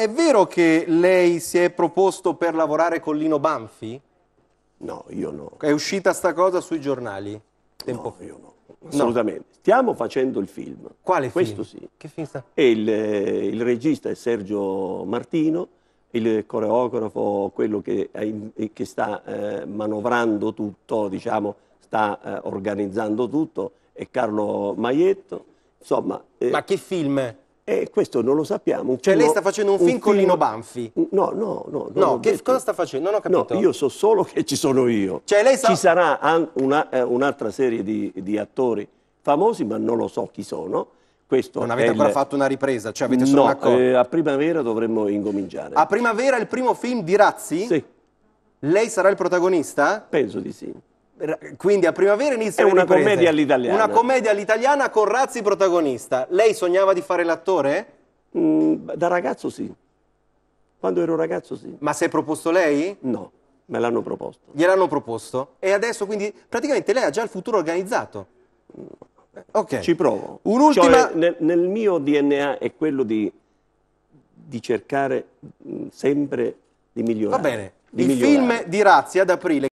è vero che lei si è proposto per lavorare con Lino Banfi? No, io no. È uscita sta cosa sui giornali? Tempo. No, io no. Assolutamente. No. Stiamo facendo il film. Quale Questo film? Questo sì. Che film sta? Il, eh, il, regista è Sergio Martino, il coreografo, quello che, eh, che sta eh, manovrando tutto, diciamo, sta eh, organizzando tutto, è Carlo Maietto. Insomma, eh, Ma che film è? E questo non lo sappiamo. Cioè lei sta facendo un, un film con Lino Banfi? No, no, no. No, che detto. cosa sta facendo? Non ho capito. No, io so solo che ci sono io. Cioè lei sa... Ci sarà eh, un'altra serie di, di attori famosi, ma non lo so chi sono. Questo non avete ancora il... fatto una ripresa, cioè avete solo no, un Eh, a primavera dovremmo incominciare. A primavera il primo film di Razzi? Sì. Lei sarà il protagonista? Penso di sì. Quindi a primavera inizia una riprese. commedia all'italiana. Una commedia all'italiana con Razzi protagonista. Lei sognava di fare l'attore? Mm, da ragazzo sì. Quando ero ragazzo sì. Ma si è proposto lei? No, me l'hanno proposto. Gliel'hanno proposto? E adesso quindi praticamente lei ha già il futuro organizzato. Ok. Ci provo. Un'ultima... Cioè, nel, nel, mio DNA è quello di, di cercare mm, sempre di migliorare. Va bene. Di il migliorare. film di Razzi ad aprile.